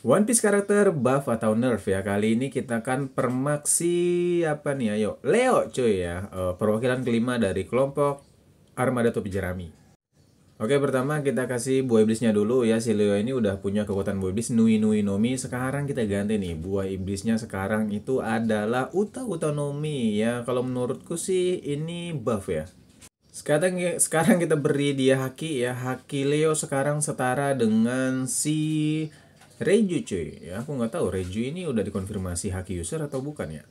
One Piece karakter buff atau nerf ya kali ini kita akan permaksi apa nih ayo ya? Leo cuy ya eh, perwakilan kelima dari kelompok armada topi jerami Oke pertama kita kasih buah iblisnya dulu ya si Leo ini udah punya kekuatan buah iblis Nui Nui Nomi sekarang kita ganti nih buah iblisnya sekarang itu adalah Uta uta Nomi ya kalau menurutku sih ini buff ya sekarang ya, sekarang kita beri dia haki ya haki Leo sekarang setara dengan si Reju cuy, ya aku nggak tahu Reju ini udah dikonfirmasi haki user atau bukan ya.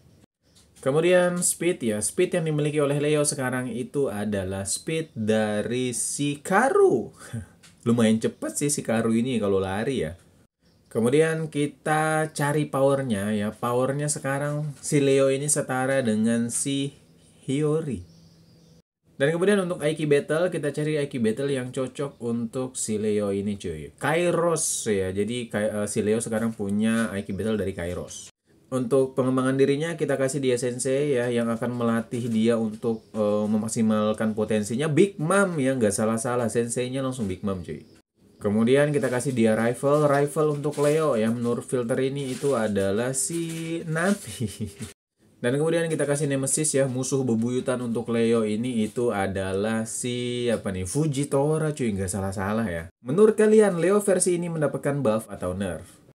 Kemudian speed ya, speed yang dimiliki oleh Leo sekarang itu adalah speed dari si Karu. Lumayan cepet sih si Karu ini kalau lari ya. Kemudian kita cari powernya ya, powernya sekarang si Leo ini setara dengan si Hiory. Dan kemudian untuk IQ Battle, kita cari IQ Battle yang cocok untuk si Leo ini cuy. Kairos ya, jadi eh, si Leo sekarang punya IQ Battle dari Kairos. Untuk pengembangan dirinya kita kasih dia Sensei ya yang akan melatih dia untuk uh, memaksimalkan potensinya. Big Mom ya nggak salah-salah, Senseinya langsung Big Mom cuy. Kemudian kita kasih dia Rival. Rival untuk Leo ya menurut filter ini itu adalah si Nami. Dan kemudian kita kasih nemesis ya, musuh bebuyutan untuk Leo ini itu adalah si apa nih, Fujitora cuy, nggak salah-salah ya. Menurut kalian, Leo versi ini mendapatkan buff atau nerf?